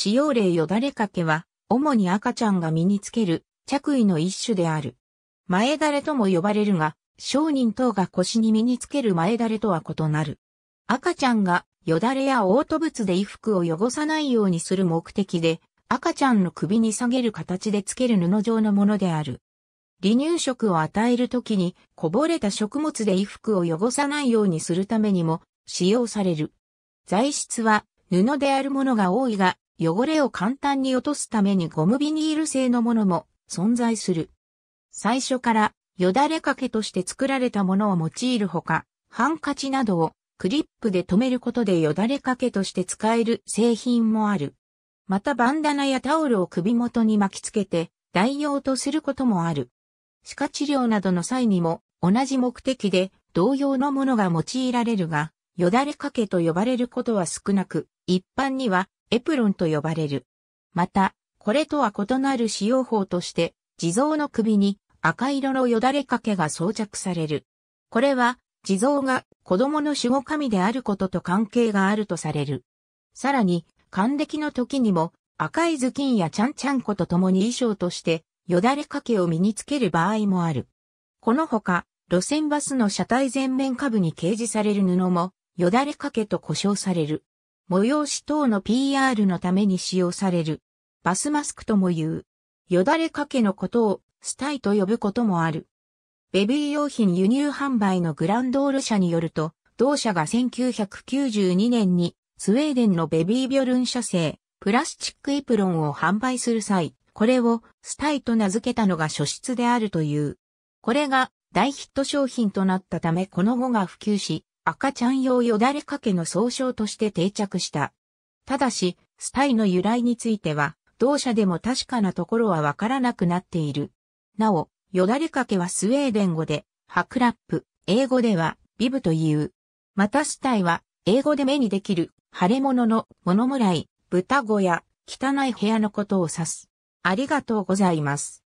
使用例よだれかけは、主に赤ちゃんが身につける着衣の一種である。前だれとも呼ばれるが、商人等が腰に身につける前だれとは異なる。赤ちゃんがよだれや嘔吐物で衣服を汚さないようにする目的で、赤ちゃんの首に下げる形でつける布状のものである。離乳食を与えるときにこぼれた食物で衣服を汚さないようにするためにも使用される。材質は布であるものが多いが、汚れを簡単に落とすためにゴムビニール製のものも存在する。最初からよだれかけとして作られたものを用いるほか、ハンカチなどをクリップで留めることでよだれかけとして使える製品もある。またバンダナやタオルを首元に巻きつけて代用とすることもある。歯科治療などの際にも同じ目的で同様のものが用いられるが、よだれかけと呼ばれることは少なく、一般にはエプロンと呼ばれる。また、これとは異なる使用法として、地蔵の首に赤色のよだれかけが装着される。これは、地蔵が子供の守護神であることと関係があるとされる。さらに、還暦の時にも、赤い頭巾やちゃんちゃんこと共に衣装として、よだれかけを身につける場合もある。このほか、路線バスの車体前面下部に掲示される布も、よだれかけと呼称される。催し等の PR のために使用される。バスマスクとも言う。よだれかけのことをスタイと呼ぶこともある。ベビー用品輸入販売のグランドール社によると、同社が1992年にスウェーデンのベビービョルン社製プラスチックエプロンを販売する際、これをスタイと名付けたのが初出であるという。これが大ヒット商品となったためこの後が普及し、赤ちゃん用よだれかけの総称として定着した。ただし、スタイの由来については、同社でも確かなところはわからなくなっている。なお、よだれかけはスウェーデン語で、ハクラップ、英語では、ビブという。またスタイは、英語で目にできる、腫れ物の、物もらい、豚小屋、汚い部屋のことを指す。ありがとうございます。